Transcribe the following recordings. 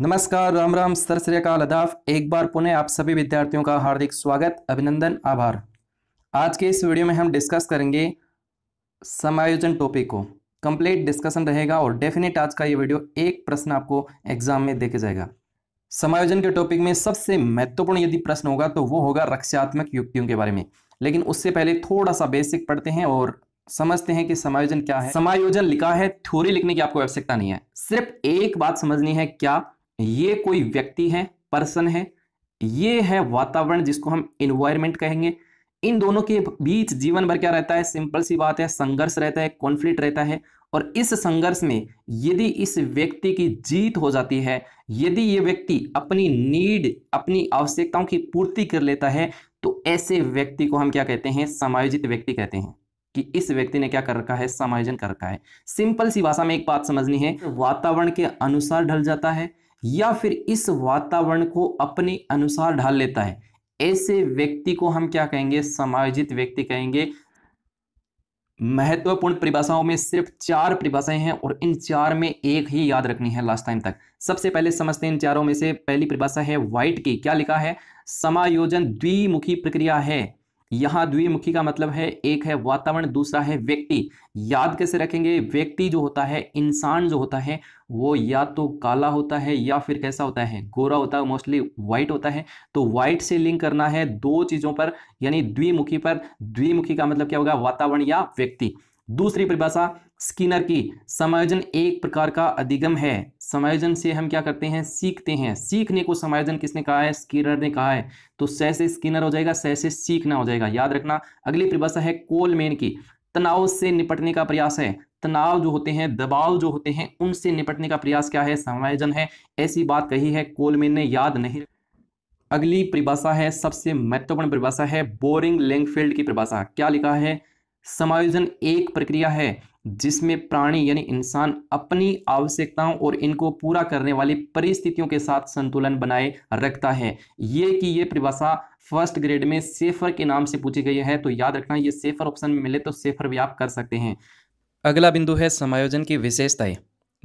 नमस्कार राम राम सर श्रीकाल अदाफ एक बार पुनः आप सभी विद्यार्थियों का हार्दिक स्वागत अभिनंदन आभार आज के इस वीडियो में हम डिस्कस करेंगे समायोजन टॉपिक को कंप्लीट डिस्कशन रहेगा और डेफिनेट आज का ये वीडियो एक प्रश्न आपको एग्जाम में देखे जाएगा समायोजन के टॉपिक में सबसे महत्वपूर्ण यदि प्रश्न होगा तो वो होगा रक्षात्मक युक्तियों के बारे में लेकिन उससे पहले थोड़ा सा बेसिक पढ़ते हैं और समझते हैं कि समायोजन क्या है समायोजन लिखा है थ्योरी लिखने की आपको आवश्यकता नहीं है सिर्फ एक बात समझनी है क्या ये कोई व्यक्ति है पर्सन है ये है वातावरण जिसको हम इन्वायरमेंट कहेंगे इन दोनों के बीच जीवन भर क्या रहता है सिंपल सी बात है संघर्ष रहता है कॉन्फ्लिक्ट रहता है और इस संघर्ष में यदि इस व्यक्ति की जीत हो जाती है यदि ये व्यक्ति अपनी नीड अपनी आवश्यकताओं की पूर्ति कर लेता है तो ऐसे व्यक्ति को हम क्या कहते हैं समायोजित व्यक्ति कहते हैं कि इस व्यक्ति ने क्या कर रखा है समायोजन कर रखा है सिंपल सी भाषा में एक बात समझनी है वातावरण के अनुसार ढल जाता है या फिर इस वातावरण को अपने अनुसार ढाल लेता है ऐसे व्यक्ति को हम क्या कहेंगे समायोजित व्यक्ति कहेंगे महत्वपूर्ण परिभाषाओं में सिर्फ चार परिभाषाएं हैं और इन चार में एक ही याद रखनी है लास्ट टाइम तक सबसे पहले समझते हैं इन चारों में से पहली परिभाषा है व्हाइट की क्या लिखा है समायोजन द्विमुखी प्रक्रिया है यहां द्विमुखी का मतलब है एक है वातावरण दूसरा है व्यक्ति याद कैसे रखेंगे व्यक्ति जो होता है इंसान जो होता है वो या तो काला होता है या फिर कैसा होता है गोरा होता है मोस्टली व्हाइट होता है तो व्हाइट से लिंक करना है दो चीज़ों पर यानी द्विमुखी पर द्विमुखी का मतलब क्या होगा वातावरण या व्यक्ति दूसरी परिभाषा स्किनर की समायोजन एक प्रकार का अधिगम है समायोजन से हम क्या करते हैं सीखते हैं सीखने को समायोजन किसने कहा है स्किनर ने कहा है तो सह से स्किनर हो जाएगा सह से सीखना हो जाएगा याद रखना अगली परिभाषा है कोलमेन की तनाव से निपटने का प्रयास है तनाव जो होते हैं दबाव जो होते हैं उनसे निपटने का प्रयास क्या है समायोजन है ऐसी बात कही है कोलमेन ने याद नहीं अगली परिभाषा है सबसे महत्वपूर्ण परिभाषा है बोरिंग लेंगफील्ड की परिभाषा क्या लिखा है समायोजन एक प्रक्रिया है जिसमें प्राणी यानी इंसान अपनी आवश्यकताओं और इनको पूरा करने वाली परिस्थितियों के साथ संतुलन बनाए रखता है ये कि ये परिभाषा फर्स्ट ग्रेड में सेफर के नाम से पूछी गई है तो याद रखना ये सेफर ऑप्शन में मिले तो सेफर भी आप कर सकते हैं अगला बिंदु है समायोजन की विशेषताएं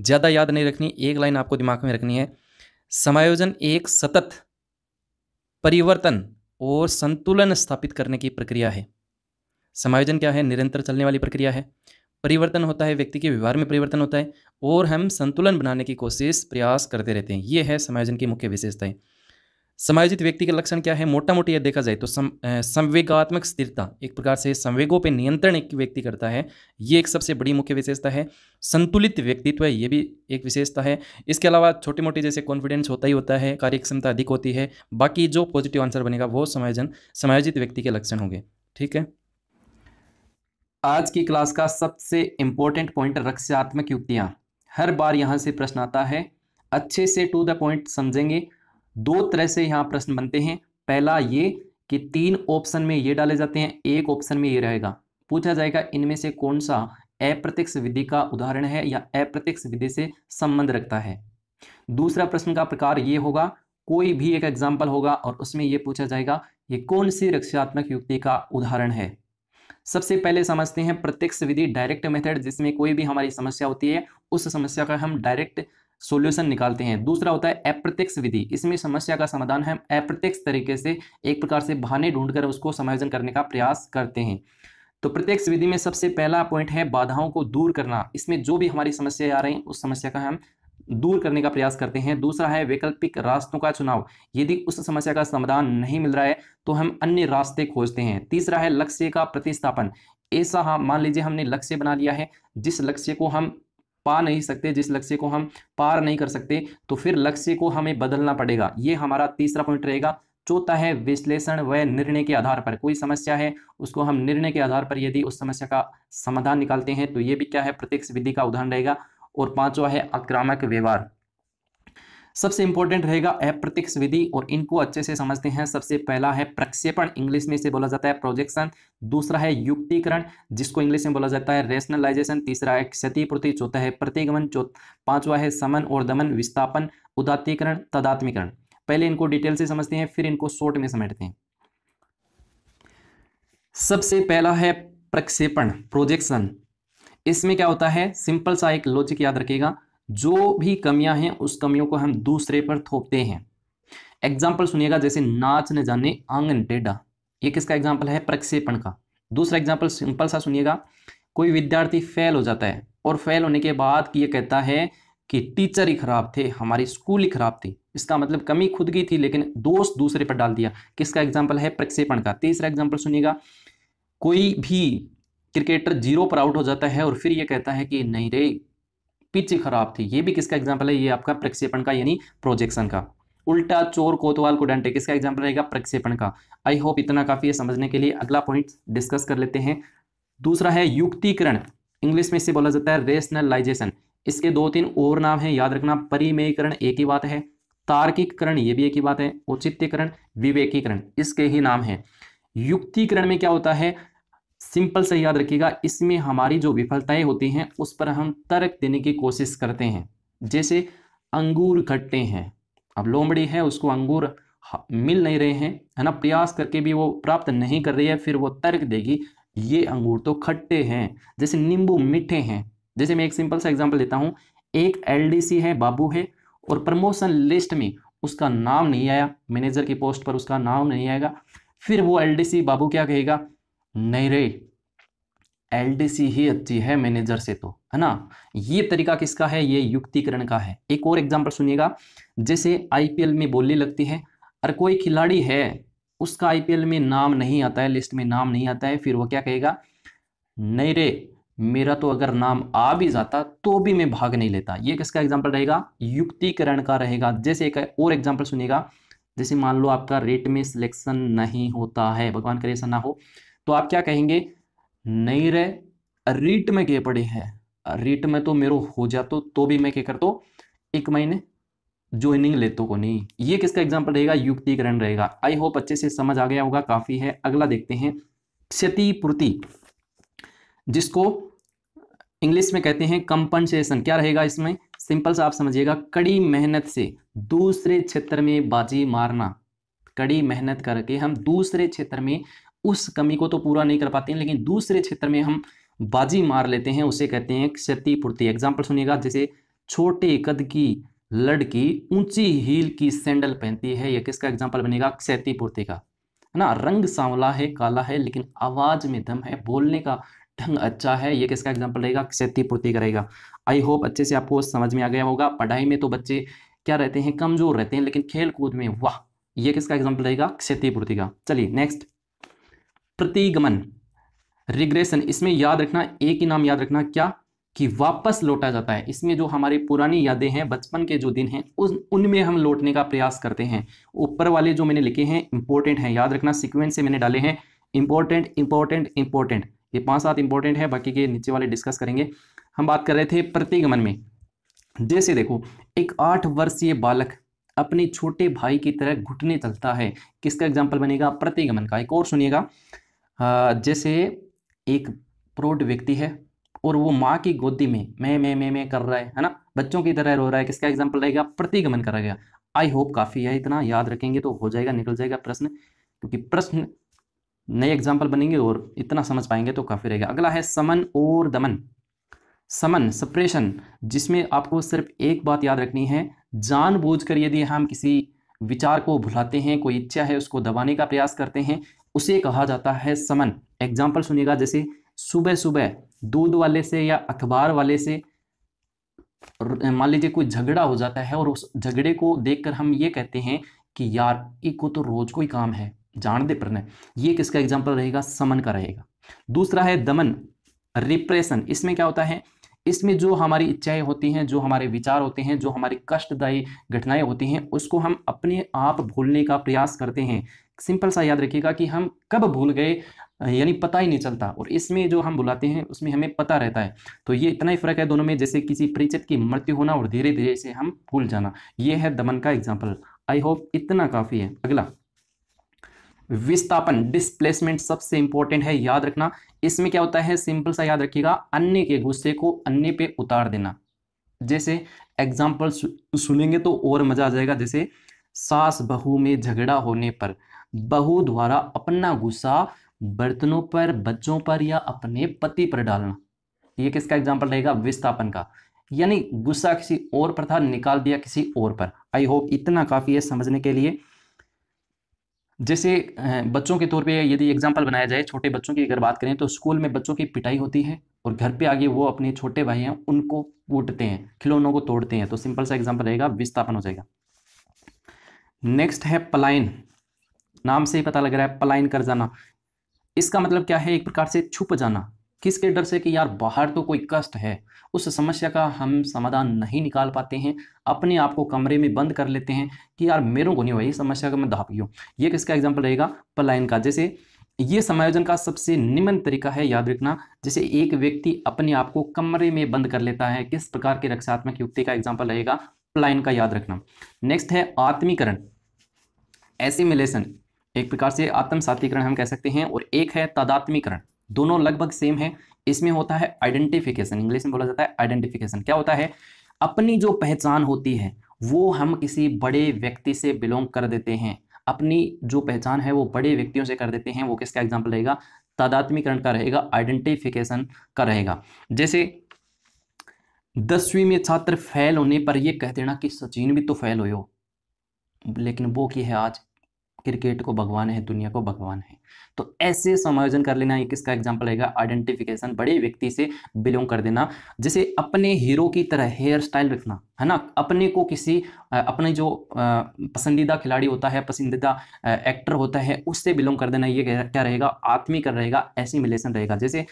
ज़्यादा याद नहीं रखनी एक लाइन आपको दिमाग में रखनी है समायोजन एक सतत परिवर्तन और संतुलन स्थापित करने की प्रक्रिया है समायोजन क्या है निरंतर चलने वाली प्रक्रिया है परिवर्तन होता है व्यक्ति के व्यवहार में परिवर्तन होता है और हम संतुलन बनाने की कोशिश प्रयास करते रहते हैं ये है समायोजन की मुख्य विशेषताएं समायोजित व्यक्ति का लक्षण क्या है मोटा मोटी यह देखा जाए तो सम संवेगात्मक स्थिरता एक प्रकार से संवेगों पर नियंत्रण एक व्यक्ति करता है ये एक सबसे बड़ी मुख्य विशेषता है संतुलित व्यक्तित्व ये भी एक विशेषता है इसके अलावा छोटी मोटी जैसे कॉन्फिडेंस होता ही होता है कार्यक्षमता अधिक होती है बाकी जो पॉजिटिव आंसर बनेगा वो समायोजन समायोजित व्यक्ति के लक्षण होंगे ठीक है आज की क्लास का सबसे इंपॉर्टेंट पॉइंट रक्षात्मक युक्तियां हर बार यहां से प्रश्न आता है अच्छे से टू द पॉइंट समझेंगे दो तरह से यहाँ प्रश्न बनते हैं पहला ये कि तीन ऑप्शन में ये डाले जाते हैं एक ऑप्शन में ये रहेगा पूछा जाएगा इनमें से कौन सा अप्रत्यक्ष विधि का उदाहरण है या अप्रत्यक्ष विधि से संबंध रखता है दूसरा प्रश्न का प्रकार ये होगा कोई भी एक एग्जाम्पल होगा और उसमें यह पूछा जाएगा ये कौन सी रक्षात्मक युक्ति का उदाहरण है सबसे पहले समझते हैं प्रत्यक्ष विधि डायरेक्ट मेथड जिसमें कोई भी हमारी समस्या होती है उस समस्या का हम डायरेक्ट सोल्यूशन निकालते हैं दूसरा होता है अप्रत्यक्ष विधि इसमें समस्या का समाधान हम अप्रत्यक्ष तरीके से एक प्रकार से बहाने ढूंढकर उसको समायोजन करने का प्रयास करते हैं तो प्रत्यक्ष विधि में सबसे पहला पॉइंट है बाधाओं को दूर करना इसमें जो भी हमारी समस्या आ रही है उस समस्या का हम दूर करने का प्रयास करते हैं दूसरा है वैकल्पिक रास्तों का चुनाव यदि उस समस्या का समाधान नहीं मिल रहा है तो हम अन्य रास्ते खोजते हैं तीसरा है लक्ष्य का प्रतिस्थापन ऐसा हाँ मान लीजिए हमने लक्ष्य बना लिया है जिस लक्ष्य को हम पा नहीं सकते जिस लक्ष्य को हम पार नहीं कर सकते तो फिर लक्ष्य को हमें बदलना पड़ेगा ये हमारा तीसरा पॉइंट रहेगा चौथा है विश्लेषण व निर्णय के आधार पर कोई समस्या है उसको हम निर्णय के आधार पर यदि उस समस्या का समाधान निकालते हैं तो ये भी क्या है प्रत्यक्ष विधि का उदाहरण रहेगा और पांचवा है आक्रामक व्यवहार सबसे इंपॉर्टेंट रहेगा अप्रत्यक्ष विधि और इनको अच्छे से समझते हैं सबसे पहला है प्रक्षेपण इंग्लिश में इसे बोला जाता है प्रोजेक्शन दूसरा है युक्तिकरण जिसको इंग्लिश में बोला जाता है रेशनलाइजेशन तीसरा है क्षतिपूर्ति चौथा है प्रतिगमन चौथ पांचवा है समन और दमन विस्थापन उदात्तीकरण तदात्मीकरण पहले इनको डिटेल से समझते हैं फिर इनको शॉर्ट में समेटते हैं सबसे पहला है प्रक्षेपण प्रोजेक्शन इसमें क्या होता है सिंपल सा एक लॉजिक याद रखेगा जो भी कमियां हैं उस कमियों को हम दूसरे पर थोपते हैं एग्जाम्पल सुनिएगा जैसे नाच न जाने आंगन टेढ़ा ये किसका एग्जाम्पल है प्रक्षेपण का दूसरा एग्जाम्पल सिंपल सा सुनिएगा कोई विद्यार्थी फेल हो जाता है और फेल होने के बाद ये कहता है कि टीचर ही खराब थे हमारी स्कूल ही खराब थी इसका मतलब कमी खुद की थी लेकिन दोष दूसरे पर डाल दिया किसका एग्जाम्पल है प्रक्षेपण का तीसरा एग्जाम्पल सुनिएगा कोई भी क्रिकेटर जीरो पर आउट हो जाता है और फिर ये कहता है कि नहीं रे पिच खराब थी ये भी किसका एग्जाम्पल है ये आपका प्रक्षेपण का यानी प्रोजेक्शन का उल्टा चोर कोतवाल को डंटे किसका एग्जाम्पल रहेगा प्रक्षेपण का आई होप इतना काफ़ी है समझने के लिए अगला पॉइंट डिस्कस कर लेते हैं दूसरा है युक्तिकरण इंग्लिश में इसे बोला जाता है रेशनलाइजेशन इसके दो तीन और नाम है याद रखना परिमेयकरण एक ही बात है तार्किककरण ये भी एक ही बात है औचित्यकरण विवेकीकरण इसके ही नाम है युक्तिकरण में क्या होता है सिंपल से याद रखिएगा इसमें हमारी जो विफलताएं होती हैं उस पर हम तर्क देने की कोशिश करते हैं जैसे अंगूर खट्टे हैं अब लोमड़ी है उसको अंगूर मिल नहीं रहे हैं है ना प्रयास करके भी वो प्राप्त नहीं कर रही है फिर वो तर्क देगी ये अंगूर तो खट्टे हैं जैसे नींबू मीठे हैं जैसे मैं एक सिंपल सा एग्जाम्पल देता हूँ एक एलडीसी है बाबू है और प्रमोशन लिस्ट में उसका नाम नहीं आया मैनेजर की पोस्ट पर उसका नाम नहीं आएगा फिर वो एलडीसी बाबू क्या कहेगा नहीं रे एलडीसी ही अच्छी है मैनेजर से तो है ना ये तरीका किसका है ये युक्तिकरण का है एक और एग्जाम्पल सुनिएगा जैसे आईपीएल में बोली लगती है और कोई खिलाड़ी है उसका आईपीएल में नाम नहीं आता है लिस्ट में नाम नहीं आता है फिर वो क्या कहेगा नहीं रे मेरा तो अगर नाम आ भी जाता तो भी मैं भाग नहीं लेता ये किसका एग्जाम्पल रहेगा युक्तिकरण का रहेगा जैसे एक और एग्जाम्पल सुनेगा जैसे मान लो आपका रेट में सिलेक्शन नहीं होता है भगवान करे ऐसा ना हो तो आप क्या कहेंगे नहीं रे रीट में के पड़े हैं रीट में तो मेरो हो जा तो, तो भी मैं क्या कर दो तो, एक महीने ज्वाइनिंग लेते तो को नहीं ये किसका एग्जाम्पल रहेगा युक्तिकरण रहेगा आई होप अच्छे से समझ आ गया होगा काफी है अगला देखते हैं क्षतिपूर्ति जिसको इंग्लिश में कहते हैं कंपनसेशन क्या रहेगा इसमें सिंपल सा आप समझिएगा कड़ी मेहनत से दूसरे क्षेत्र में बाजी मारना कड़ी मेहनत करके हम दूसरे क्षेत्र में उस कमी को तो पूरा नहीं कर पाते हैं लेकिन दूसरे क्षेत्र में हम बाजी मार लेते हैं उसे कहते हैं क्षतिपूर्ति एग्जाम्पल सुनिएगा जैसे छोटे कद की लड़की ऊंची हील की सैंडल पहनती है या किसका एग्जाम्पल बनेगा क्षतिपूर्ति का है ना रंग सांवला है काला है लेकिन आवाज में दम है बोलने का ढंग अच्छा है ये किसका एग्जाम्पल रहेगा क्षतिपूर्ति करेगा आई होप अच्छे से आपको समझ में आ गया होगा पढ़ाई में तो बच्चे क्या रहते हैं कमजोर रहते हैं लेकिन खेल कूद में वाह ये किसका एग्जाम्पल रहेगा क्षतिपूर्ति का चलिए नेक्स्ट प्रतिगमन रिग्रेशन इसमें याद रखना एक ही नाम याद रखना क्या कि वापस लौटा जाता है इसमें जो हमारी पुरानी यादें हैं बचपन के जो दिन हैं उस उनमें हम लौटने का प्रयास करते हैं ऊपर वाले जो मैंने लिखे हैं इंपॉर्टेंट हैं याद रखना सिक्वेंस से मैंने डाले हैं इंपॉर्टेंट इंपॉर्टेंट इंपॉर्टेंट ये पांच सात इंपॉर्टेंट है बाकी के नीचे वाले डिस्कस करेंगे हम बात कर रहे थे प्रतिगमन में जैसे देखो एक आठ वर्षीय बालक अपने छोटे भाई की तरह घुटने चलता है किसका एग्जाम्पल बनेगा प्रतिगमन का एक और सुनिएगा जैसे एक प्रौढ़ व्यक्ति है और वो माँ की गोदी में मैं मैं मैं मैं कर रहा है है ना बच्चों की तरह रो रहा है किसका एग्जाम्पल रहेगा प्रतिगमन करा गया आई होप काफ़ी है इतना याद रखेंगे तो हो जाएगा निकल जाएगा प्रश्न क्योंकि प्रश्न नए एग्जाम्पल बनेंगे और इतना समझ पाएंगे तो काफ़ी रहेगा अगला है समन और दमन समन सप्रेशन जिसमें आपको सिर्फ एक बात याद रखनी है जानबूझकर यदि हम किसी विचार को भुलाते हैं कोई इच्छा है उसको दबाने का प्रयास करते हैं उसे कहा जाता है समन एग्जाम्पल सुनिएगा जैसे सुबह सुबह दूध वाले से या अखबार वाले से मान लीजिए कोई झगड़ा हो जाता है और उस झगड़े को देखकर हम ये कहते हैं कि यार को तो रोज कोई काम है जान दे प्रणय ये किसका एग्जाम्पल रहेगा समन का रहेगा दूसरा है दमन रिप्रेशन इसमें क्या होता है इसमें जो हमारी इच्छाएं होती हैं जो हमारे विचार होते हैं जो हमारी कष्टदायी घटनाएं होती हैं उसको हम अपने आप भूलने का प्रयास करते हैं सिंपल सा याद रखिएगा कि हम कब भूल गए यानी पता ही नहीं चलता और इसमें जो हम बुलाते हैं उसमें हमें पता रहता है तो ये इतना ही फर्क है दोनों में जैसे किसी परिचित की मृत्यु होना और धीरे धीरे से हम भूल जाना ये है दमन का एग्जाम्पल आई होप इतना काफ़ी है अगला विस्थापन डिस्प्लेसमेंट सबसे इंपॉर्टेंट है याद रखना इसमें क्या होता है सिंपल सा याद रखिएगा अन्य के गुस्से को अन्य पे उतार देना जैसे एग्जाम्पल सुनेंगे तो और मजा आ जाएगा जैसे सास बहू में झगड़ा होने पर बहू द्वारा अपना गुस्सा बर्तनों पर बच्चों पर या अपने पति पर डालना ये किसका एग्जाम्पल रहेगा विस्थापन का यानी गुस्सा किसी और पर था निकाल दिया किसी और पर आई होप इतना काफ़ी है समझने के लिए जैसे बच्चों के तौर पे यदि एग्जाम्पल बनाया जाए छोटे बच्चों की अगर बात करें तो स्कूल में बच्चों की पिटाई होती है और घर पे आगे वो अपने छोटे भाई हैं उनको कूटते हैं खिलौनों को तोड़ते हैं तो सिंपल सा एग्जाम्पल रहेगा विस्थापन हो जाएगा नेक्स्ट है पलायन नाम से ही पता लग रहा है पलायन कर जाना इसका मतलब क्या है एक प्रकार से छुप जाना किसके डर से कि यार बाहर तो कोई कष्ट है उस समस्या का हम समाधान नहीं निकाल पाते हैं अपने आप को कमरे में बंद कर लेते हैं कि यार मेरे को नहीं हुआ ये समस्या का मैं दहा पी हूँ ये किसका एग्जाम्पल रहेगा पलायन का जैसे ये समायोजन का सबसे निम्न तरीका है याद रखना जैसे एक व्यक्ति अपने आप को कमरे में बंद कर लेता है किस प्रकार के रक्षात्मक युक्ति का एग्जाम्पल रहेगा प्लाइन का याद रखना नेक्स्ट है आत्मीकरण एसिमिलेशन एक प्रकार से आत्म सात्विकरण हम कह सकते हैं और एक है तदात्मीकरण दोनों लगभग सेम है इसमें होता है आइडेंटिफिकेशन इंग्लिश में बोला जाता है आइडेंटिफिकेशन क्या होता है अपनी जो पहचान होती है वो हम किसी बड़े व्यक्ति से बिलोंग कर देते हैं अपनी जो पहचान है वो बड़े व्यक्तियों से कर देते हैं वो किसका एग्जाम्पल रहेगा तादात्मीकरण का रहेगा आइडेंटिफिकेशन का रहेगा जैसे दसवीं में छात्र फेल होने पर यह कह देना कि सचिन भी तो फेल हो लेकिन वो की है आज क्रिकेट को भगवान है दुनिया को भगवान है तो ऐसे समायोजन कर लेना ये किसका एग्जाम्पल रहेगा आइडेंटिफिकेशन बड़े व्यक्ति से बिलोंग कर देना जैसे अपने हीरो की तरह हेयर स्टाइल रखना है ना अपने को किसी अपने जो पसंदीदा खिलाड़ी होता है पसंदीदा एक्टर होता है उससे बिलोंग कर देना ये क्या रहेगा कर रहेगा ऐसी मिलेशन रहेगा जैसे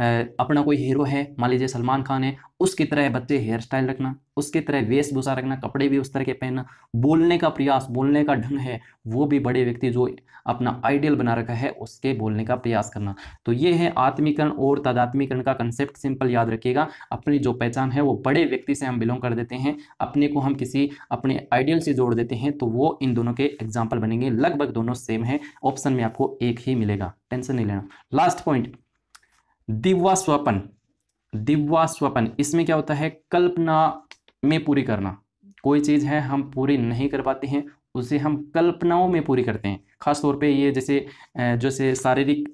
अपना कोई हीरो है मान लीजिए सलमान खान है उसकी तरह बच्चे हेयर स्टाइल रखना उसकी तरह वेशभूषा रखना कपड़े भी उस तरह के पहनना बोलने का प्रयास बोलने का ढंग है वो भी बड़े व्यक्ति जो अपना आइडियल बना रखा है उसके बोलने का प्रयास करना तो ये है आत्मीकरण और तदात्मीकरण का कंसेप्ट सिंपल याद रखिएगा अपनी जो पहचान है वो बड़े व्यक्ति से हम बिलोंग कर देते हैं अपने को हम किसी अपने आइडियल से जोड़ देते हैं तो वो इन दोनों के एग्जाम्पल बनेंगे लगभग दोनों सेम है ऑप्शन में आपको एक ही मिलेगा टेंशन नहीं लेना लास्ट पॉइंट दिव्वा स्वपन दिव्वा स्वपन इसमें क्या होता है कल्पना में पूरी करना कोई चीज़ है हम पूरी नहीं कर पाते हैं उसे हम कल्पनाओं में पूरी करते हैं खास तौर पे ये जैसे जैसे शारीरिक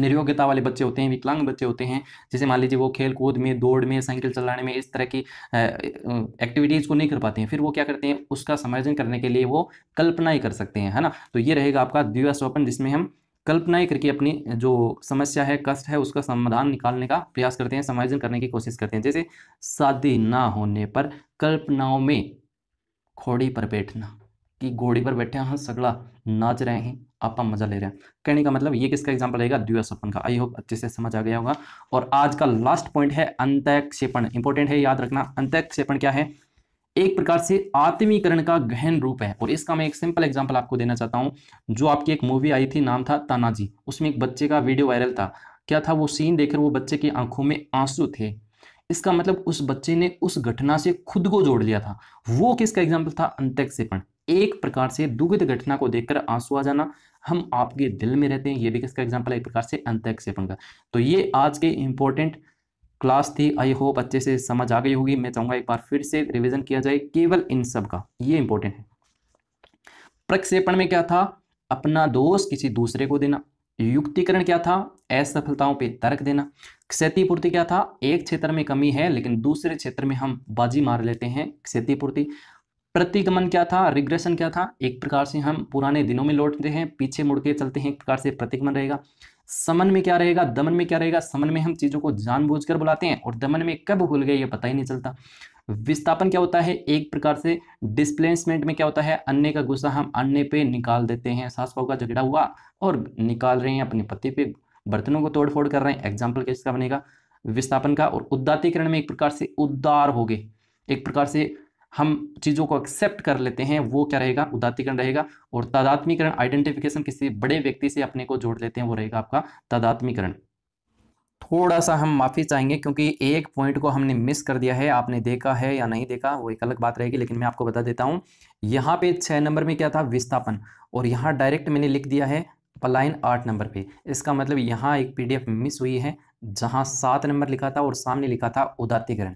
निर्योग्यता वाले बच्चे होते हैं विकलांग बच्चे होते हैं जैसे मान लीजिए वो खेल कूद में दौड़ में साइकिल चलाने में इस तरह की एक्टिविटीज़ को नहीं कर पाते हैं फिर वो क्या करते हैं उसका समायोजन करने के लिए वो कल्पना ही कर सकते हैं है ना तो ये रहेगा आपका दिव्या स्वपन जिसमें हम कल्पनाएं करके अपनी जो समस्या है कष्ट है उसका समाधान निकालने का प्रयास करते हैं समायोजन करने की कोशिश करते हैं जैसे शादी ना होने पर कल्पनाओं में घोड़ी पर बैठना कि घोड़ी पर बैठे हैं हाँ, सगड़ा नाच रहे हैं आपा मजा ले रहे हैं कहने का मतलब ये किसका एग्जाम्पल रहेगा सपन का आई होप अच्छे से समझ आ गया होगा और आज का लास्ट पॉइंट है अंत्यक्षेपण इंपॉर्टेंट है याद रखना अंत्यक्षेपण क्या है एक प्रकार से आत्मीकरण का गहन रूप है और इसका मैं एक सिंपल एग्जांपल आपको देना चाहता हूँ जो आपकी एक मूवी आई थी नाम था तानाजी उसमें एक बच्चे का वीडियो वायरल था क्या था वो सीन देखकर वो बच्चे की आंखों में आंसू थे इसका मतलब उस बच्चे ने उस घटना से खुद को जोड़ लिया था वो किसका एग्जाम्पल था अंत्यक्षेपण एक प्रकार से दुखित घटना को देखकर आंसू आ जाना हम आपके दिल में रहते हैं ये भी किसका एग्जाम्पल एक प्रकार से अंत्यक्षेपण का तो ये आज के इंपॉर्टेंट क्लास थी आई होप अच्छे से समझ आ गई होगी मैं चाहूँगा एक बार फिर से रिविजन किया जाए केवल इन सब का ये इंपॉर्टेंट है प्रक्षेपण में क्या था अपना दोष किसी दूसरे को देना युक्तिकरण क्या था असफलताओं पे तर्क देना क्षतिपूर्ति क्या था एक क्षेत्र में कमी है लेकिन दूसरे क्षेत्र में हम बाजी मार लेते हैं क्षतिपूर्ति प्रतिगमन क्या था रिग्रेशन क्या था एक प्रकार से हम पुराने दिनों में लौटते हैं पीछे मुड़ के चलते हैं एक प्रकार से प्रतिगमन रहेगा समन में क्या रहेगा दमन में क्या रहेगा समन में हम चीज़ों को जानबूझकर बुलाते हैं और दमन में कब भूल गए ये पता ही नहीं चलता विस्थापन क्या होता है एक प्रकार से डिस्प्लेसमेंट में क्या होता है अन्य का गुस्सा हम अन्य पे निकाल देते हैं सास बहू का झगड़ा हुआ और निकाल रहे हैं अपने पति पे बर्तनों को तोड़फोड़ कर रहे हैं एग्जाम्पल किसका बनेगा विस्थापन का और उद्दातीकरण में एक प्रकार से उदार हो गए एक प्रकार से हम चीज़ों को एक्सेप्ट कर लेते हैं वो क्या रहेगा उदात्तीकरण रहेगा और तादात्मीकरण आइडेंटिफिकेशन किसी बड़े व्यक्ति से अपने को जोड़ लेते हैं वो रहेगा आपका तादात्मीकरण थोड़ा सा हम माफ़ी चाहेंगे क्योंकि एक पॉइंट को हमने मिस कर दिया है आपने देखा है या नहीं देखा वो एक अलग बात रहेगी लेकिन मैं आपको बता देता हूँ यहाँ पे छः नंबर में क्या था विस्थापन और यहाँ डायरेक्ट मैंने लिख दिया है पलाइन आठ नंबर पे इसका मतलब यहाँ एक पीडीएफ मिस हुई है जहाँ सात नंबर लिखा था और सामने लिखा था उदात्तीकरण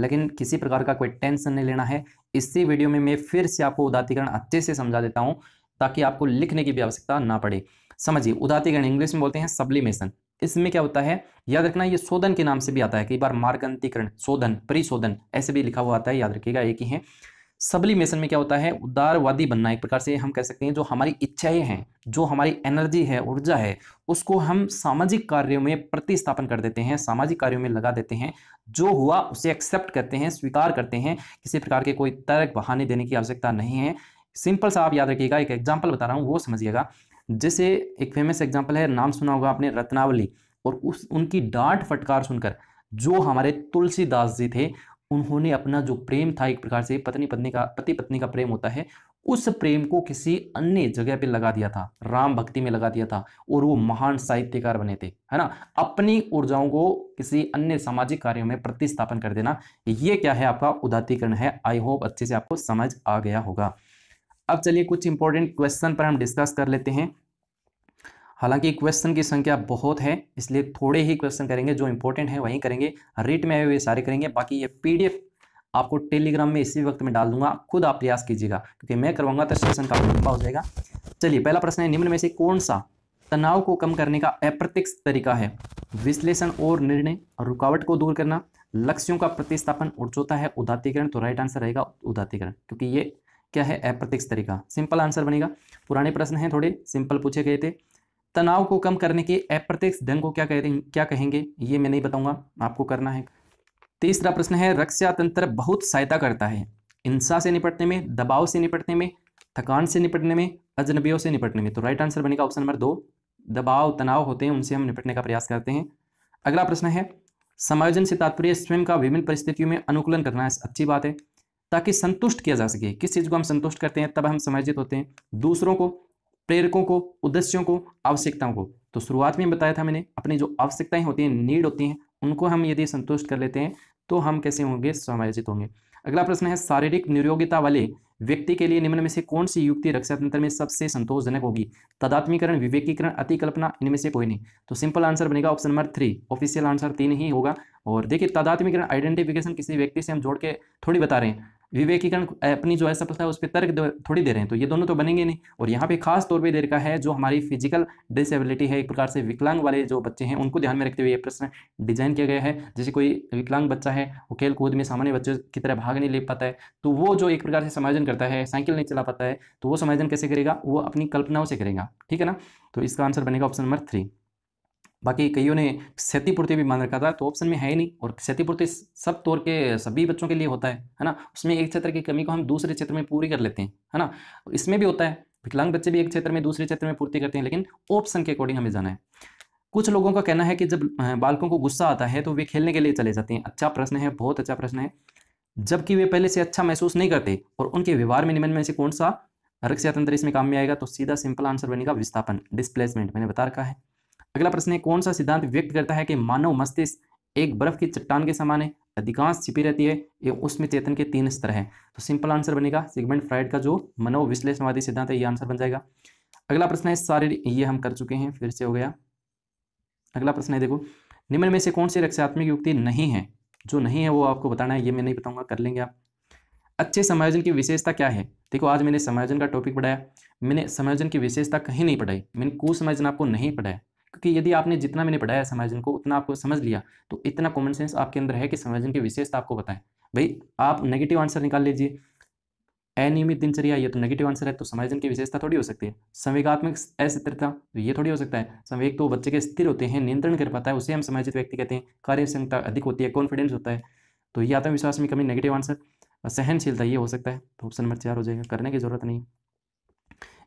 लेकिन किसी प्रकार का कोई टेंशन नहीं लेना है इसी वीडियो में मैं फिर से आपको उदातीकरण अच्छे से समझा देता हूँ ताकि आपको लिखने की भी आवश्यकता ना पड़े समझिए उदातीकरण इंग्लिश में बोलते हैं सब्लिमेशन इसमें क्या होता है याद रखना ये शोधन के नाम से भी आता है कई बार मार्गंतिकरण शोधन परिशोधन ऐसे भी लिखा हुआ आता है याद रखिएगा एक ही है सबलिमेशन में क्या होता है उदारवादी बनना एक प्रकार से हम कह सकते हैं जो हमारी इच्छाएं हैं जो हमारी एनर्जी है ऊर्जा है उसको हम सामाजिक कार्यों में प्रतिस्थापन कर देते हैं सामाजिक कार्यों में लगा देते हैं जो हुआ उसे एक्सेप्ट करते हैं स्वीकार करते हैं किसी प्रकार के कोई तर्क बहाने देने की आवश्यकता नहीं है सिंपल सा आप याद रखिएगा एक एग्जाम्पल बता रहा हूँ वो समझिएगा जैसे एक फेमस एग्जाम्पल है नाम सुना होगा आपने रत्नावली और उस उनकी डांट फटकार सुनकर जो हमारे तुलसीदास जी थे उन्होंने अपना जो प्रेम था एक प्रकार से पत्नी पत्नी का पति पत्नी का प्रेम होता है उस प्रेम को किसी अन्य जगह पे लगा दिया था राम भक्ति में लगा दिया था और वो महान साहित्यकार बने थे है ना अपनी ऊर्जाओं को किसी अन्य सामाजिक कार्यों में प्रतिस्थापन कर देना ये क्या है आपका उदातीकरण है आई होप अच्छे से आपको समझ आ गया होगा अब चलिए कुछ इंपॉर्टेंट क्वेश्चन पर हम डिस्कस कर लेते हैं हालांकि क्वेश्चन की संख्या बहुत है इसलिए थोड़े ही क्वेश्चन करेंगे जो इंपॉर्टेंट है वहीं करेंगे रीट में आए हुए सारे करेंगे बाकी ये पीडीएफ आपको टेलीग्राम में इसी वक्त में डाल दूंगा खुद आप प्रयास कीजिएगा क्योंकि मैं करवाऊंगा तो सेशन काफी लंबा हो जाएगा चलिए पहला प्रश्न है निम्न में से कौन सा तनाव को कम करने का अप्रत्यक्ष तरीका है विश्लेषण और निर्णय रुकावट को दूर करना लक्ष्यों का प्रतिस्थापन और चौथा है उदातीकरण तो राइट आंसर रहेगा उदातीकरण क्योंकि ये क्या है अप्रत्यक्ष तरीका सिंपल आंसर बनेगा पुराने प्रश्न है थोड़े सिंपल पूछे गए थे तनाव को कम करने के अप्रत्यक्ष ढंग को क्या कहें क्या कहेंगे ये मैं नहीं बताऊंगा आपको करना है तीसरा प्रश्न है रक्षा तंत्र बहुत सहायता करता है हिंसा से निपटने में दबाव से निपटने में थकान से निपटने में अजनबियों से निपटने में तो राइट आंसर बनेगा ऑप्शन नंबर दो दबाव तनाव होते हैं उनसे हम निपटने का प्रयास करते हैं अगला प्रश्न है समायोजन से तात्पर्य स्वयं का विभिन्न परिस्थितियों में अनुकूलन करना है अच्छी बात है ताकि संतुष्ट किया जा सके किस चीज़ को हम संतुष्ट करते हैं तब हम समायोजित होते हैं दूसरों को प्रेरकों को उद्देश्यों को आवश्यकताओं को तो शुरुआत में बताया था मैंने अपनी जो आवश्यकताएं होती हैं नीड होती हैं उनको हम यदि संतुष्ट कर लेते हैं तो हम कैसे होंगे समायोजित होंगे अगला प्रश्न है शारीरिक निरोगिता वाले व्यक्ति के लिए निम्न में से कौन सी युक्ति रक्षा तंत्र में सबसे संतोषजनक होगी तदात्मीकरण विवेकीकरण अतिकल्पना इनमें से कोई नहीं तो सिंपल आंसर बनेगा option number three official answer तीन ही होगा और देखिए तदात्मीकरण आइडेंटिफिकेशन किसी व्यक्ति से हम जोड़ के थोड़ी बता रहे हैं विवेकीकरण अपनी जो है सफलता है उस पर तर्क थोड़ी दे रहे हैं तो ये दोनों तो बनेंगे नहीं और यहाँ पे खास तौर पे दे रखा है जो हमारी फिजिकल डिसेबिलिटी है एक प्रकार से विकलांग वाले जो बच्चे हैं उनको ध्यान में रखते हुए ये प्रश्न डिजाइन किया गया है जैसे कोई विकलांग बच्चा है वो खेल कूद में सामान्य बच्चों की तरह भाग नहीं ले पाता है तो वो जो एक प्रकार से समायोजन करता है साइकिल नहीं चला पाता है तो वो समायोजन कैसे करेगा वो अपनी कल्पनाओं से करेगा ठीक है ना तो इसका आंसर बनेगा ऑप्शन नंबर थ्री बाकी कईयों ने क्षतिपूर्ति भी मान रखा था तो ऑप्शन में है ही नहीं और क्षतिपूर्ति सब तौर के सभी बच्चों के लिए होता है है ना उसमें एक क्षेत्र की कमी को हम दूसरे क्षेत्र में पूरी कर लेते हैं है ना इसमें भी होता है विकलांग बच्चे भी एक क्षेत्र में दूसरे क्षेत्र में पूर्ति करते हैं लेकिन ऑप्शन के अकॉर्डिंग हमें जाना है कुछ लोगों का कहना है कि जब बालकों को गुस्सा आता है तो वे खेलने के लिए चले जाते हैं अच्छा प्रश्न है बहुत अच्छा प्रश्न है जबकि वे पहले से अच्छा महसूस नहीं करते और उनके व्यवहार में निमन में से कौन सा रक्षा तंत्र इसमें काम में आएगा तो सीधा सिंपल आंसर बनेगा विस्थापन डिस्प्लेसमेंट मैंने बता रखा है अगला प्रश्न है कौन सा सिद्धांत व्यक्त करता है कि मानव मस्तिष्क एक बर्फ की चट्टान के समान है अधिकांश छिपी रहती है एवं उसमें चेतन के तीन स्तर हैं तो सिंपल आंसर बनेगा सिगमेंट फ्राइड का जो मनोविश्लेषणवादी सिद्धांत है ये आंसर बन जाएगा अगला प्रश्न है शारीरिक ये हम कर चुके हैं फिर से हो गया अगला प्रश्न है देखो निम्न में से कौन सी रक्षात्मक युक्ति नहीं है जो नहीं है वो आपको बताना है ये मैं नहीं बताऊंगा कर लेंगे आप अच्छे समायोजन की विशेषता क्या है देखो आज मैंने समायोजन का टॉपिक पढ़ाया मैंने समायोजन की विशेषता कहीं नहीं पढ़ाई मैंने कुसमायोजन आपको नहीं पढ़ाया कि यदि आपने जितना मैंने पढ़ाया समाजन को उतना आपको समझ लिया तो इतना कॉमन सेंस आपके अंदर है कि समाजन की विशेषता आपको बताएं भाई आप नेगेटिव आंसर निकाल लीजिए अनियमित दिनचर्या ये तो नेगेटिव आंसर है तो समायोजन की विशेषता थोड़ी हो सकती है संवेगात्मक अस्थिरता तो ये थोड़ी हो सकता है संवेग तो बच्चे के स्थिर होते हैं नियंत्रण कर पाता है उसे हम समाजित व्यक्ति कहते हैं कार्यक्षमता अधिक होती है कॉन्फिडेंस होता है तो ये आत्मविश्वास में कमी नेगेटिव आंसर सहनशीलता ये हो सकता है तो ऑप्शन नंबर चार हो जाएगा करने की जरूरत नहीं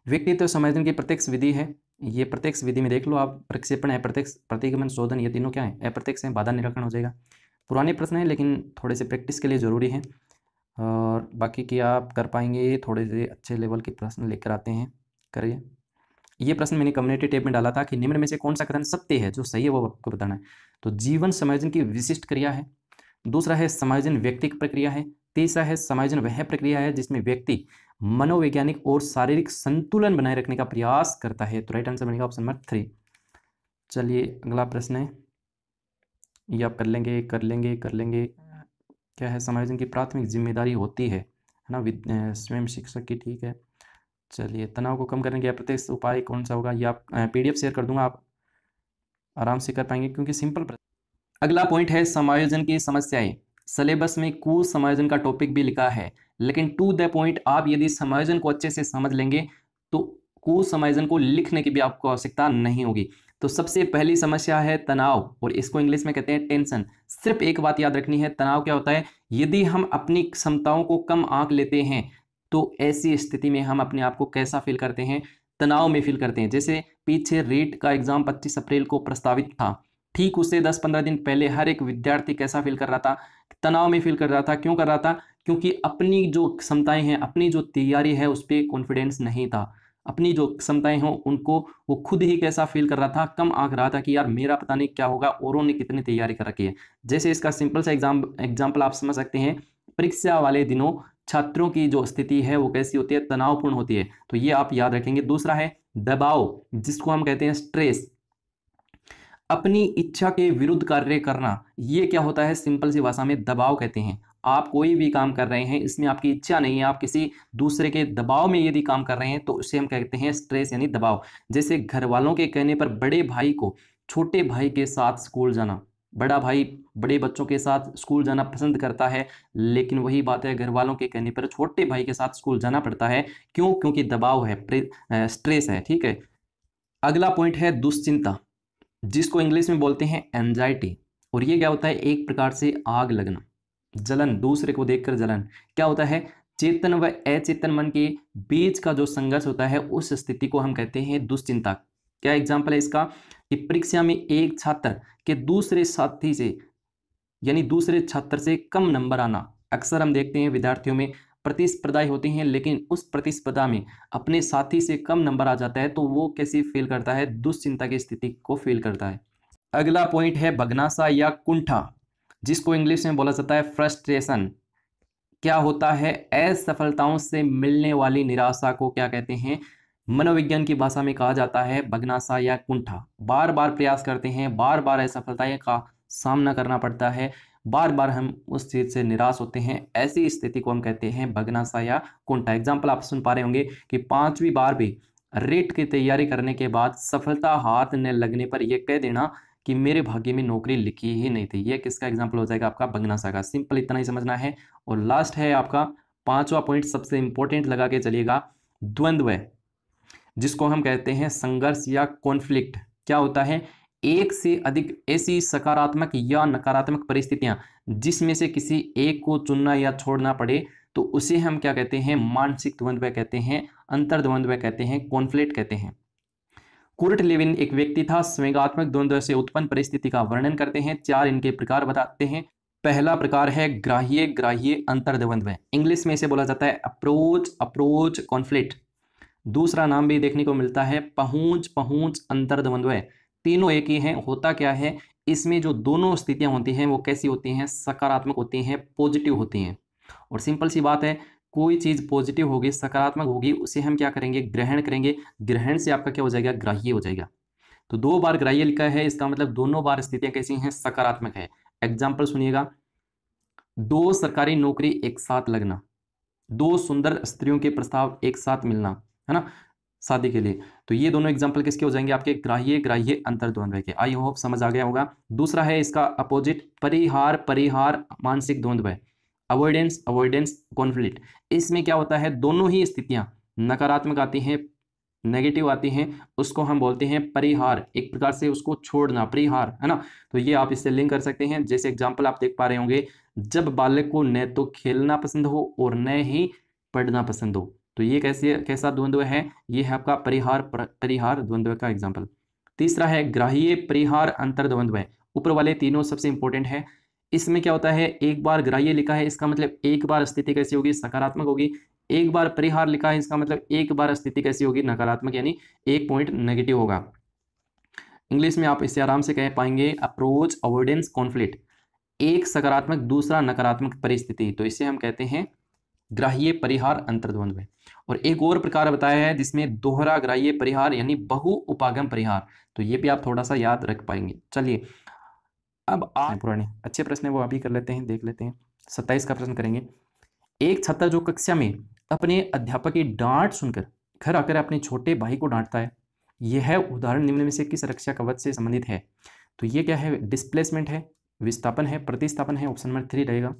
व्यक्तित्व समर्थन की प्रत्यक्ष विधि है ये प्रत्यक्ष विधि में देख लो आप प्रक्षेपण अप्रत्यक्ष प्रतिगमन शोधन ये तीनों क्या है अप्रत्यक्ष है बाधा निराकरण हो जाएगा पुराने प्रश्न है लेकिन थोड़े से प्रैक्टिस के लिए ज़रूरी है और बाकी की आप कर पाएंगे थोड़े से अच्छे लेवल के प्रश्न लेकर आते हैं करिए ये प्रश्न मैंने कम्युनिटी टेप में डाला था कि निम्न में से कौन सा कथन सत्य है जो सही है वो आपको बताना है तो जीवन समायोजन की विशिष्ट क्रिया है दूसरा है समायोजन व्यक्तिक प्रक्रिया है तीसरा है समायोजन वह प्रक्रिया है जिसमें व्यक्ति मनोवैज्ञानिक और शारीरिक संतुलन बनाए रखने का प्रयास करता है तो राइट आंसर बनेगा ऑप्शन नंबर थ्री चलिए अगला प्रश्न है ये आप कर लेंगे कर लेंगे कर लेंगे क्या है समायोजन की प्राथमिक जिम्मेदारी होती है है ना स्वयं शिक्षक की ठीक है चलिए तनाव को कम करने के प्रत्येक उपाय कौन सा होगा ये आप पीडीएफ शेयर कर दूंगा आप आराम से कर पाएंगे क्योंकि सिंपल अगला पॉइंट है समायोजन की समस्याएं सिलेबस में कुल समायोजन का टॉपिक भी लिखा है लेकिन टू द पॉइंट आप यदि समायोजन को अच्छे से समझ लेंगे तो को समायोजन को लिखने की भी आपको आवश्यकता नहीं होगी तो सबसे पहली समस्या है तनाव और इसको इंग्लिश में कहते हैं टेंशन सिर्फ एक बात याद रखनी है तनाव क्या होता है यदि हम अपनी क्षमताओं को कम आंक लेते हैं तो ऐसी स्थिति में हम अपने आप को कैसा फील करते हैं तनाव में फील करते हैं जैसे पीछे रेट का एग्जाम 25 अप्रैल को प्रस्तावित था ठीक उससे 10-15 दिन पहले हर एक विद्यार्थी कैसा फील कर रहा था तनाव में फील कर रहा था क्यों कर रहा था क्योंकि अपनी जो क्षमताएं हैं अपनी जो तैयारी है उस पर कॉन्फिडेंस नहीं था अपनी जो क्षमताएं हों उनको वो खुद ही कैसा फील कर रहा था कम आंक रहा था कि यार मेरा पता नहीं क्या होगा औरों ने कितनी तैयारी कर रखी है जैसे इसका सिंपल सा एग्जाम एग्जाम्पल आप समझ सकते हैं परीक्षा वाले दिनों छात्रों की जो स्थिति है वो कैसी होती है तनावपूर्ण होती है तो ये आप याद रखेंगे दूसरा है दबाव जिसको हम कहते हैं स्ट्रेस अपनी इच्छा के विरुद्ध कार्य करना ये क्या होता है सिंपल सी भाषा में दबाव कहते हैं आप कोई भी काम कर रहे हैं इसमें आपकी इच्छा नहीं है आप किसी दूसरे के दबाव में यदि काम कर रहे हैं तो उसे हम कहते हैं स्ट्रेस यानी दबाव जैसे घर वालों के कहने पर बड़े भाई को छोटे भाई के साथ स्कूल जाना बड़ा भाई बड़े बच्चों के साथ स्कूल जाना पसंद करता है लेकिन वही बात है घर वालों के कहने पर छोटे भाई के साथ स्कूल जाना पड़ता है क्यों क्योंकि दबाव है स्ट्रेस है ठीक है अगला पॉइंट है दुश्चिंता जिसको इंग्लिश में बोलते हैं एनजाइटी और ये क्या होता है एक प्रकार से आग लगना जलन दूसरे को देखकर जलन क्या होता है चेतन व अचेतन मन के बीच का जो संघर्ष होता है उस स्थिति को हम कहते हैं दुश्चिंता क्या एग्जाम्पल है इसका कि परीक्षा में एक छात्र के दूसरे साथी से यानी दूसरे छात्र से कम नंबर आना अक्सर हम देखते हैं विद्यार्थियों में प्रतिस्पर्धाएं होती हैं लेकिन उस प्रतिस्पर्धा में अपने साथी से कम नंबर आ जाता है तो वो कैसे फील करता है दुश्चिंता की स्थिति को फील करता है अगला पॉइंट है भगनासा या कुंठा जिसको इंग्लिश में बोला जाता है फ्रस्ट्रेशन क्या होता है असफलताओं से मिलने वाली निराशा को क्या कहते हैं मनोविज्ञान की भाषा में कहा जाता है भगनाशा या कुंठा बार बार प्रयास करते हैं बार बार असफलताएं का सामना करना पड़ता है बार बार हम उस चीज़ से निराश होते हैं ऐसी स्थिति को हम कहते हैं भगनाशा या कुंठा एग्जाम्पल आप सुन पा रहे होंगे कि पांचवी बार भी रेट की तैयारी करने के बाद सफलता हाथ न लगने पर यह कह देना कि मेरे भाग्य में नौकरी लिखी ही नहीं थी ये किसका एग्जाम्पल हो जाएगा आपका बंगना सागर सिंपल इतना ही समझना है और लास्ट है आपका पांचवा पॉइंट सबसे इंपॉर्टेंट लगा के चलिएगा द्वंद्व जिसको हम कहते हैं संघर्ष या कॉन्फ्लिक्ट क्या होता है एक से अधिक ऐसी सकारात्मक या नकारात्मक परिस्थितियां जिसमें से किसी एक को चुनना या छोड़ना पड़े तो उसे हम क्या कहते हैं मानसिक द्वंद्व कहते हैं अंतर द्वंद्व कहते हैं कॉन्फ्लिक्ट कहते हैं कुर्ट लेविन एक व्यक्ति था संवेगात्मक द्वंद्व से उत्पन्न परिस्थिति का वर्णन करते हैं चार इनके प्रकार बताते हैं पहला प्रकार है ग्राह्य ग्राह्य अंतर्द्वंद्व इंग्लिश में इसे बोला जाता है अप्रोच अप्रोच कॉन्फ्लिक्ट दूसरा नाम भी देखने को मिलता है पहुंच पहुंच अंतर्द्वंद्व तीनों एक ही हैं होता क्या है इसमें जो दोनों स्थितियां होती हैं वो कैसी होती हैं सकारात्मक होती हैं पॉजिटिव होती हैं और सिंपल सी बात है कोई चीज़ पॉजिटिव होगी सकारात्मक होगी उसे हम क्या करेंगे ग्रहण करेंगे ग्रहण से आपका क्या हो जाएगा ग्राह्य हो जाएगा तो दो बार ग्राह्य लिखा है इसका मतलब दोनों बार स्थितियां कैसी हैं सकारात्मक है एग्जाम्पल सुनिएगा दो सरकारी नौकरी एक साथ लगना दो सुंदर स्त्रियों के प्रस्ताव एक साथ मिलना है ना शादी के लिए तो ये दोनों एग्जाम्पल किसके हो जाएंगे आपके ग्राह्य ग्राह्य अंतर द्वंद्व के आई होप समझ आ गया होगा दूसरा है इसका अपोजिट परिहार परिहार मानसिक द्वंद्व है अवॉइडेंस अवॉइडेंस कॉन्फ्लिक्ट इसमें क्या होता है दोनों ही स्थितियां नकारात्मक आती हैं नेगेटिव आती हैं उसको हम बोलते हैं परिहार एक प्रकार से उसको छोड़ना परिहार है ना तो ये आप इससे लिंक कर सकते हैं जैसे एग्जाम्पल आप देख पा रहे होंगे जब बालक को न तो खेलना पसंद हो और न ही पढ़ना पसंद हो तो ये कैसे कैसा द्वंद्व है ये है आपका परिहार पर, परिहार द्वंद्व का एग्जाम्पल तीसरा है ग्राह्य परिहार अंतर द्वंद्व ऊपर वाले तीनों सबसे इंपॉर्टेंट है इसमें क्या होता है एक बार ग्राह्य लिखा है इसका मतलब एक बार स्थिति कैसी होगी सकारात्मक होगी एक बार परिहार लिखा है इसका मतलब एक बार स्थिति कैसी होगी नकारात्मक यानी एक पॉइंट नेगेटिव होगा इंग्लिश में आप इसे आराम से कह पाएंगे अप्रोच अवॉइडेंस कॉन्फ्लिक्ट एक सकारात्मक दूसरा नकारात्मक परिस्थिति तो इसे हम कहते हैं ग्राह्य परिहार में और एक और प्रकार बताया है जिसमें दोहरा ग्राह्य परिहार यानी बहु उपागम परिहार तो ये भी आप थोड़ा सा याद रख पाएंगे चलिए अब आठ पुराने अच्छे प्रश्न है वो अभी कर लेते हैं देख लेते हैं सत्ताईस का प्रश्न करेंगे एक छात्र जो कक्षा में अपने अध्यापक की डांट सुनकर घर आकर अपने छोटे भाई को डांटता है यह है उदाहरण निम्न में से किस रक्षा कवच से संबंधित है तो यह क्या है डिस्प्लेसमेंट है विस्थापन है प्रतिस्थापन है ऑप्शन नंबर थ्री रहेगा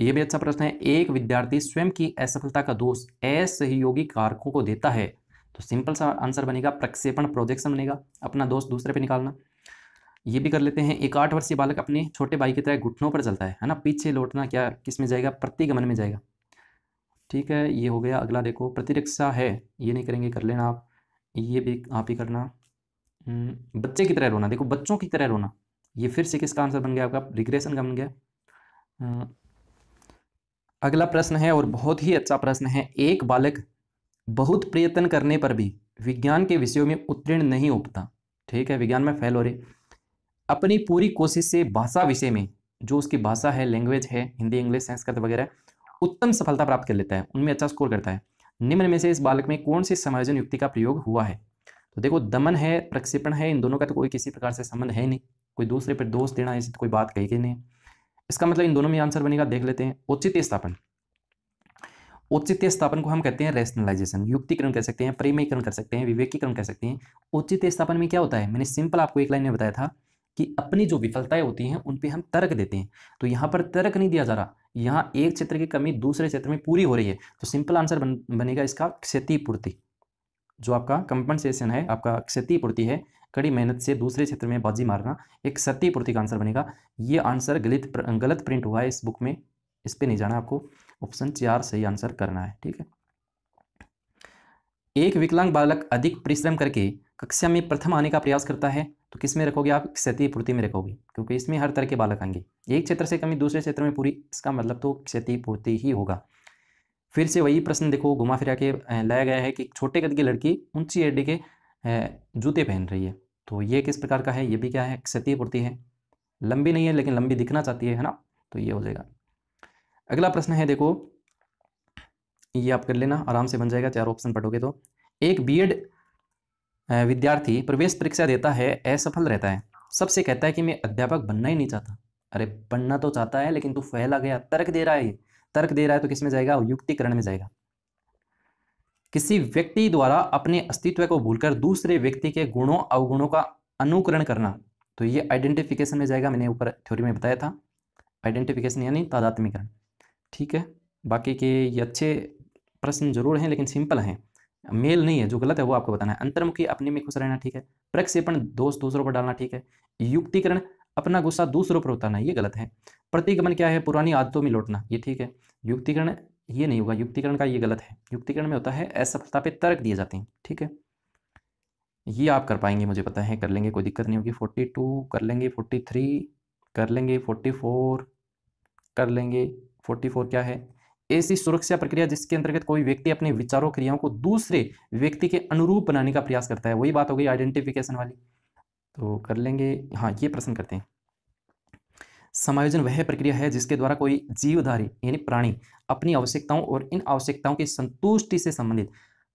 यह भी अच्छा प्रश्न है एक विद्यार्थी स्वयं की असफलता का दोष असहयोगी कारकों को देता है तो सिंपल सा आंसर बनेगा प्रक्षेपण प्रोजेक्शन बनेगा अपना दोष दूसरे पे निकालना ये भी कर लेते हैं एक आठ वर्षीय बालक अपने छोटे भाई की तरह घुटनों पर चलता है है ना पीछे लौटना क्या किस में जाएगा प्रतिगमन में जाएगा ठीक है ये हो गया अगला देखो प्रतिरक्षा है ये नहीं करेंगे कर लेना आप ये भी आप ही करना हम्म, बच्चे की तरह रोना देखो बच्चों की तरह रोना ये फिर से किसका आंसर बन गया आपका रिग्रेशन का बन गया अगला प्रश्न है और बहुत ही अच्छा प्रश्न है एक बालक बहुत प्रयत्न करने पर भी विज्ञान के विषयों में उत्तीर्ण नहीं हो पता ठीक है विज्ञान में फेल हो रही अपनी पूरी कोशिश से भाषा विषय में जो उसकी भाषा है लैंग्वेज है हिंदी इंग्लिश संस्कृत वगैरह उत्तम सफलता प्राप्त कर लेता है उनमें अच्छा स्कोर करता है निम्न में से इस बालक में कौन सी समायोजन युक्ति का प्रयोग हुआ है तो देखो दमन है प्रक्षेपण है इन दोनों का तो कोई किसी प्रकार से संबंध है नहीं कोई दूसरे पर दोष देना ऐसी तो कोई बात कही के नहीं इसका मतलब इन दोनों में आंसर बनेगा देख लेते हैं औचित्य स्थापन औचित्य स्थापन को हम कहते हैं रैशनलाइजेशन युक्तिकरण कर सकते हैं प्रेमीकरण कर सकते हैं विवेकीकरण कर सकते हैं औचित्य स्थापन में क्या होता है मैंने सिंपल आपको एक लाइन में बताया था कि अपनी जो विफलताएं होती हैं उन पर हम तर्क देते हैं तो यहाँ पर तर्क नहीं दिया जा रहा यहाँ एक क्षेत्र की कमी दूसरे क्षेत्र में पूरी हो रही है तो सिंपल आंसर बन, बनेगा इसका क्षतिपूर्ति जो आपका कंपनसेशन है आपका क्षतिपूर्ति है कड़ी मेहनत से दूसरे क्षेत्र में बाजी मारना एक क्षतिपूर्ति का आंसर बनेगा ये आंसर गलत गलत प्रिंट हुआ है इस बुक में इस पर नहीं जाना आपको ऑप्शन चार सही आंसर करना है ठीक है एक विकलांग बालक अधिक परिश्रम करके कक्षा में प्रथम आने का प्रयास करता है तो किस में रखोगे आप क्षतिपूर्ति में रखोगे क्योंकि इसमें हर तरह के बालक आएंगे एक क्षेत्र से कमी दूसरे क्षेत्र में पूरी इसका मतलब तो क्षतिपूर्ति ही होगा फिर से वही प्रश्न देखो घुमा फिरा के लाया गया है कि छोटे कद की लड़की ऊंची एडी के जूते पहन रही है तो ये किस प्रकार का है ये भी क्या है क्षतिपूर्ति है लंबी नहीं है लेकिन लंबी दिखना चाहती है ना तो ये हो जाएगा अगला प्रश्न है देखो ये आप कर लेना आराम से बन जाएगा चार ऑप्शन पढ़ोगे तो एक बीएड विद्यार्थी प्रवेश परीक्षा देता है असफल रहता है सबसे कहता है कि मैं अध्यापक बनना ही नहीं चाहता अरे बनना तो चाहता है लेकिन तू फैला गया तर्क दे रहा है तर्क दे रहा है तो किस में जाएगा युक्तिकरण में जाएगा किसी व्यक्ति द्वारा अपने अस्तित्व को भूलकर दूसरे व्यक्ति के गुणों अवगुणों का अनुकरण करना तो ये आइडेंटिफिकेशन में जाएगा मैंने ऊपर थ्योरी में बताया था आइडेंटिफिकेशन यानी तादात्मिकरण ठीक है बाकी के ये अच्छे प्रश्न जरूर हैं लेकिन सिंपल हैं मेल नहीं है जो गलत है वो आपको बताना है अंतर्मुखी अपने में खुश रहना ठीक है प्रक्षेपण दोष दूसरों पर डालना ठीक है युक्तिकरण अपना गुस्सा दूसरों पर उतारना ये गलत है प्रतिगमन क्या है पुरानी आदतों में लौटना ये ठीक है युक्तिकरण ये नहीं होगा युक्तिकरण का ये गलत है युक्तिकरण में होता है असफलता पे तर्क दिए जाते हैं ठीक है ये आप कर पाएंगे मुझे पता है कर लेंगे कोई दिक्कत नहीं होगी फोर्टी टू कर लेंगे फोर्टी थ्री कर लेंगे फोर्टी फोर कर लेंगे फोर्टी फोर क्या है ऐसी सुरक्षा प्रक्रिया जिसके अंतर्गत कोई व्यक्ति अपने विचारों क्रियाओं को दूसरे व्यक्ति के अनुरूप बनाने का प्रयास करता है वही बात हो गई आइडेंटिफिकेशन वाली तो कर लेंगे हाँ ये प्रश्न करते हैं समायोजन वह प्रक्रिया है जिसके द्वारा कोई जीवधारी यानी प्राणी अपनी आवश्यकताओं और इन आवश्यकताओं की संतुष्टि से संबंधित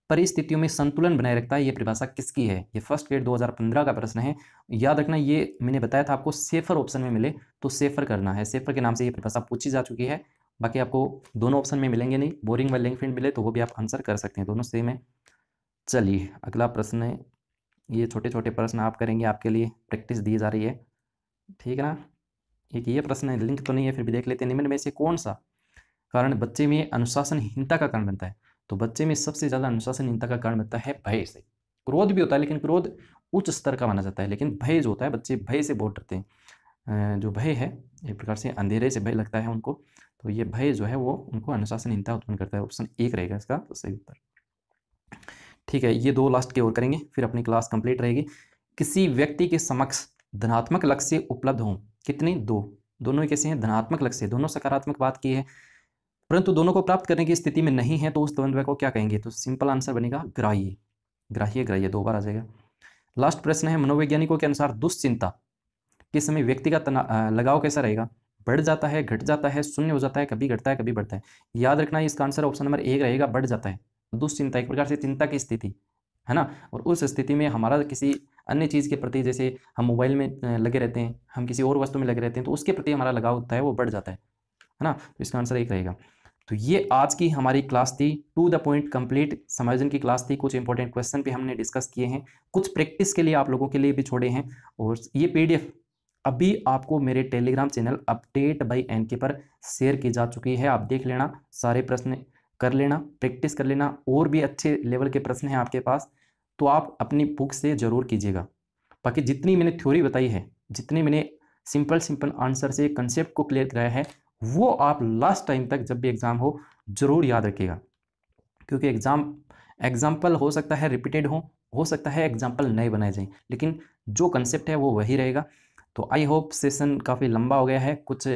परिस्थितियों में संतुलन बनाए रखता है ये परिभाषा किसकी है ये फर्स्ट ग्रेड 2015 का प्रश्न है याद रखना ये मैंने बताया था आपको सेफर ऑप्शन में मिले तो सेफर करना है सेफर के नाम से ये परिभाषा पूछी जा चुकी है बाकी आपको दोनों ऑप्शन में मिलेंगे नहीं बोरिंग व लिंक फिंड मिले तो वो भी आप आंसर कर सकते हैं दोनों सेम है चलिए अगला प्रश्न है ये छोटे छोटे प्रश्न आप करेंगे आपके लिए प्रैक्टिस दी जा रही है ठीक है ना एक ये प्रश्न है लिंक तो नहीं है फिर भी देख लेते हैं निम्न में से कौन सा कारण बच्चे में अनुशासनहीनता का कारण बनता है तो बच्चे में सबसे ज़्यादा अनुशासनहीनता का कारण बनता है भय से क्रोध भी होता है लेकिन क्रोध उच्च स्तर का माना जाता है लेकिन भय जो होता है बच्चे भय से बोर्ड डरते हैं जो भय है एक प्रकार से अंधेरे से भय लगता है उनको तो ये भय जो है वो उनको अनुशासनहीनता उत्पन्न करता है ऑप्शन एक रहेगा इसका तो सही उत्तर ठीक है ये दो लास्ट के ओर करेंगे फिर अपनी क्लास कंप्लीट रहेगी किसी व्यक्ति के समक्ष धनात्मक लक्ष्य उपलब्ध हों कितने दो दोनों कैसे हैं धनात्मक लक्ष्य दोनों सकारात्मक बात की है परंतु दोनों को प्राप्त करने की स्थिति में नहीं है तो उस द्वंद्व को क्या कहेंगे तो सिंपल आंसर बनेगा ग्राह्य ग्राह्य ग्राह्य दो बार आ जाएगा लास्ट प्रश्न है मनोवैज्ञानिकों के अनुसार दुश्चिंता किस समय व्यक्ति का लगाव कैसा रहेगा बढ़ जाता है घट जाता है शून्य हो जाता है कभी घटता है कभी बढ़ता है याद रखना इसका आंसर ऑप्शन नंबर एक रहेगा बढ़ जाता है दुश्चिंता एक प्रकार से चिंता की स्थिति है ना और उस स्थिति में हमारा किसी अन्य चीज़ के प्रति जैसे हम मोबाइल में लगे रहते हैं हम किसी और वस्तु में लगे रहते हैं तो उसके प्रति हमारा लगाव होता है वो बढ़ जाता है है ना तो इसका आंसर एक रहेगा तो ये आज की हमारी क्लास थी टू द पॉइंट कंप्लीट समर्जन की क्लास थी कुछ इंपॉर्टेंट क्वेश्चन भी हमने डिस्कस किए हैं कुछ प्रैक्टिस के लिए आप लोगों के लिए भी छोड़े हैं और ये पीडीएफ अभी आपको मेरे Telegram channel update by N K पर शेयर की जा चुकी है आप देख लेना सारे प्रश्न कर लेना प्रैक्टिस कर लेना और भी अच्छे लेवल के प्रश्न हैं आपके पास तो आप अपनी बुक से ज़रूर कीजिएगा बाकी जितनी मैंने थ्योरी बताई है जितनी मैंने सिंपल सिंपल आंसर से कंसेप्ट को क्लियर कराया है वो आप लास्ट टाइम तक जब भी एग्ज़ाम हो ज़रूर याद रखिएगा क्योंकि एग्ज़ाम एग्जाम्पल हो सकता है रिपीटेड हो हो सकता है एग्जाम्पल नए बनाए जाएं लेकिन जो कंसेप्ट है वो वही रहेगा तो आई होप सेशन काफ़ी लंबा हो गया है कुछ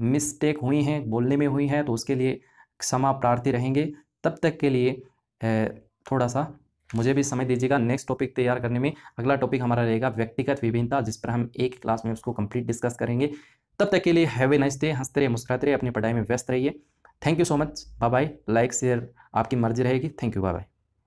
मिस्टेक हुई हैं बोलने में हुई हैं तो उसके लिए क्षमा प्रार्थी रहेंगे तब तक के लिए थोड़ा सा मुझे भी समय दीजिएगा नेक्स्ट टॉपिक तैयार करने में अगला टॉपिक हमारा रहेगा व्यक्तिगत विभिन्नता जिस पर हम एक क्लास में उसको कंप्लीट डिस्कस करेंगे तब तक के लिए हैवे नाइस डे हंसते रहे मुस्कुराते रहे अपनी पढ़ाई में व्यस्त रहिए thank you so much bye bye like share आपकी मर्जी रहेगी थैंक यू बाय बाय